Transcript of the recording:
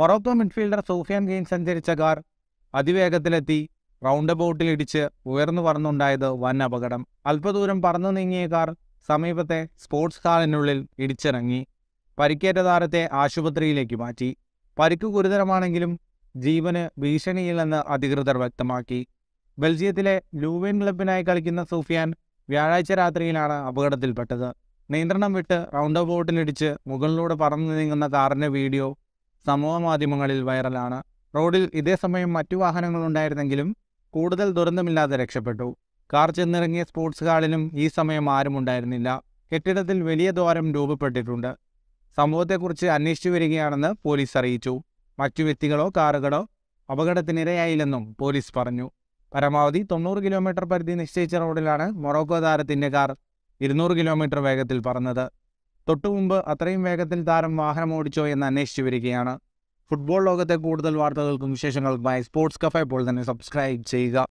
Morocco midfielder Sofiane ഗെയിൻ സഞ്ചരിച്ച car അതിവേഗത്തിലെത്തി റൗണ്ട് ബോട്ടിൽ ഇടിച്ച് ഉയർന്നു പറന്നുണ്ടായത് വൻ അപകടം അല്പദൂരം പറന്നു നീങ്ങിയ കാർ സമീപത്തെ സ്പോർട്സ് ഹാളിനുള്ളിൽ ഇടിച്ചിറങ്ങി പരിക്കേറ്റ താരത്തെ ആശുപത്രിയിലേക്ക് മാറ്റി പരിക്ക് ഗുരുതരമാണെങ്കിലും ജീവന് ഭീഷണിയില്ലെന്ന് അധികൃതർ വ്യക്തമാക്കി ബെൽജിയത്തിലെ ലൂവിൻ ക്ലബിനായി കളിക്കുന്ന സൂഫിയാൻ വ്യാഴാഴ്ച രാത്രിയിലാണ് അപകടത്തിൽപ്പെട്ടത് നിയന്ത്രണം വിട്ട് റൗണ്ട് ബോട്ടിലിടിച്ച് മുകളിലൂടെ പറന്നു നീങ്ങുന്ന കാറിൻ്റെ വീഡിയോ സമൂഹ മാധ്യമങ്ങളിൽ വൈറലാണ് റോഡിൽ ഇതേ സമയം മറ്റു വാഹനങ്ങളുണ്ടായിരുന്നെങ്കിലും കൂടുതൽ ദുരന്തമില്ലാതെ രക്ഷപ്പെട്ടു കാർ ചെന്നിറങ്ങിയ സ്പോർട്സ് ഹാളിലും ഈ സമയം ആരും ഉണ്ടായിരുന്നില്ല കെട്ടിടത്തിൽ വലിയ ദ്വാരം രൂപപ്പെട്ടിട്ടുണ്ട് സംഭവത്തെക്കുറിച്ച് അന്വേഷിച്ചു വരികയാണെന്ന് പോലീസ് അറിയിച്ചു മറ്റു വ്യക്തികളോ കാറുകളോ അപകടത്തിനിരയായില്ലെന്നും പോലീസ് പറഞ്ഞു പരമാവധി തൊണ്ണൂറ് കിലോമീറ്റർ പരിധി നിശ്ചയിച്ച റോഡിലാണ് മൊറോക്കോ താരത്തിൻ്റെ കാർ ഇരുന്നൂറ് കിലോമീറ്റർ വേഗത്തിൽ പറഞ്ഞത് തൊട്ടുമുമ്പ് അത്രയും വേഗത്തിൽ താരം വാഹനം ഓടിച്ചോ എന്ന് അന്വേഷിച്ചു വരികയാണ് ഫുട്ബോൾ ലോകത്തെ കൂടുതൽ വാർത്തകൾക്കും വിശേഷങ്ങൾക്കുമായി സ്പോർട്സ് കഫ ഇപ്പോൾ തന്നെ സബ്സ്ക്രൈബ് ചെയ്യുക